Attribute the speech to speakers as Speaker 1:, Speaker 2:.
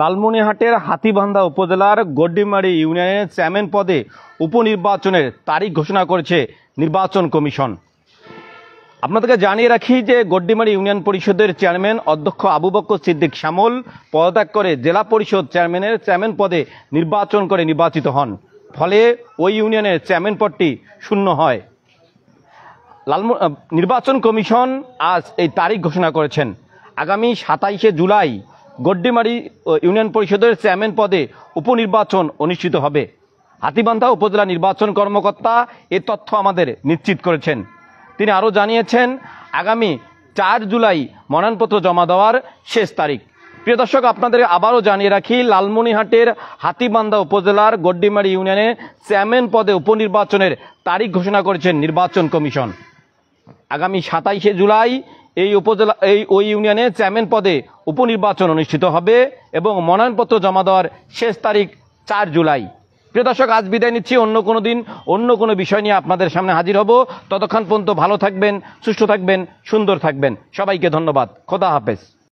Speaker 1: লালমনিহাটের হাতিবান্ধা উপজেলার গড্ডিমারি ইউনিয়নের চেয়ারম্যান পদে উপনির্বাচনের তারিখ ঘোষণা করেছে নির্বাচন কমিশন আপনাদেরকে জানিয়ে রাখি যে গড্ডিমারি ইউনিয়ন পরিষদের চেয়ারম্যান অধ্যক্ষ আবু বক্কর সিদ্দিক শ্যামল পদত্যাগ করে জেলা পরিষদ চেয়ারম্যানের চেয়ারম্যান পদে নির্বাচন করে নির্বাচিত হন ফলে ওই ইউনিয়নের চেয়ারম্যান পদটি শূন্য হয় লালম নির্বাচন কমিশন আজ এই তারিখ ঘোষণা করেছেন আগামী সাতাইশে জুলাই গড্ডিমারি ইউনিয়ন পরিষদের চেয়ারম্যান পদে উপনির্বাচন অনুষ্ঠিত হবে হাতিবান্ধা উপজেলা নির্বাচন কর্মকর্তা এ তথ্য আমাদের নিশ্চিত করেছেন তিনি আরও জানিয়েছেন আগামী চার জুলাই মনোনয়নপত্র জমা দেওয়ার শেষ তারিখ প্রিয় দর্শক আপনাদের আবারও জানিয়ে রাখি লালমনিহাটের হাতিবান্ধা উপজেলার গড্ডিমারি ইউনিয়নে চেয়ারম্যান পদে উপনির্বাচনের তারিখ ঘোষণা করেছেন নির্বাচন কমিশন আগামী সাতাইশে জুলাই এই উপজেলা এই ওই ইউনিয়নে চেয়ারম্যান পদে উপনির্বাচন অনুষ্ঠিত হবে এবং মনোনয়নপত্র জমা দেওয়ার শেষ তারিখ চার জুলাই প্রিয় দর্শক আজ বিদায় নিচ্ছি অন্য কোনো দিন অন্য কোনো বিষয় নিয়ে আপনাদের সামনে হাজির হব ততক্ষণ পর্যন্ত ভালো থাকবেন সুস্থ থাকবেন সুন্দর থাকবেন সবাইকে ধন্যবাদ খোদা হাফেজ